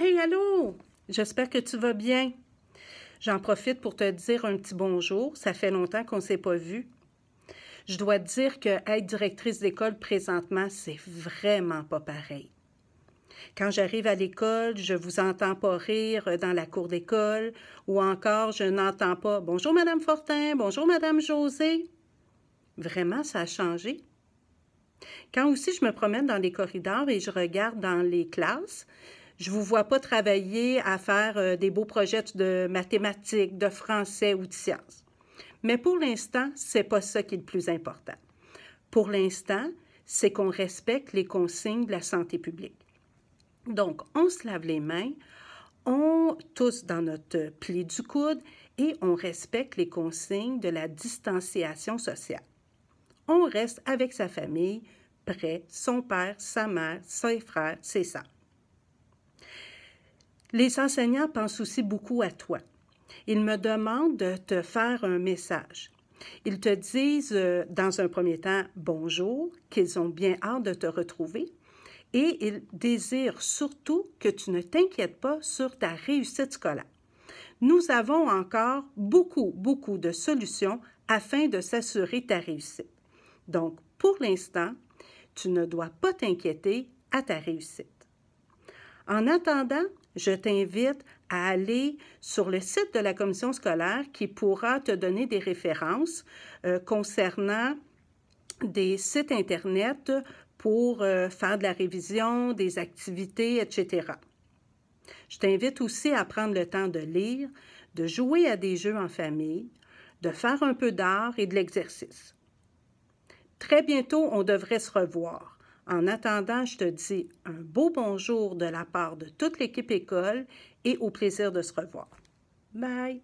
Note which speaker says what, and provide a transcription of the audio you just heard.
Speaker 1: Hey, allô! J'espère que tu vas bien. J'en profite pour te dire un petit bonjour. Ça fait longtemps qu'on ne s'est pas vu. Je dois te dire que être directrice d'école présentement, c'est vraiment pas pareil. Quand j'arrive à l'école, je vous entends pas rire dans la cour d'école ou encore je n'entends pas Bonjour Madame Fortin, bonjour Madame José. Vraiment, ça a changé. Quand aussi je me promène dans les corridors et je regarde dans les classes, je vous vois pas travailler à faire euh, des beaux projets de mathématiques, de français ou de sciences. Mais pour l'instant, c'est pas ça qui est le plus important. Pour l'instant, c'est qu'on respecte les consignes de la santé publique. Donc, on se lave les mains, on tousse dans notre pli du coude et on respecte les consignes de la distanciation sociale. On reste avec sa famille, près, son père, sa mère, ses frères, ses sœurs. Les enseignants pensent aussi beaucoup à toi. Ils me demandent de te faire un message. Ils te disent euh, dans un premier temps bonjour, qu'ils ont bien hâte de te retrouver et ils désirent surtout que tu ne t'inquiètes pas sur ta réussite scolaire. Nous avons encore beaucoup, beaucoup de solutions afin de s'assurer ta réussite. Donc, pour l'instant, tu ne dois pas t'inquiéter à ta réussite. En attendant, je t'invite à aller sur le site de la commission scolaire qui pourra te donner des références euh, concernant des sites Internet pour euh, faire de la révision, des activités, etc. Je t'invite aussi à prendre le temps de lire, de jouer à des jeux en famille, de faire un peu d'art et de l'exercice. Très bientôt, on devrait se revoir. En attendant, je te dis un beau bonjour de la part de toute l'équipe école et au plaisir de se revoir. Bye!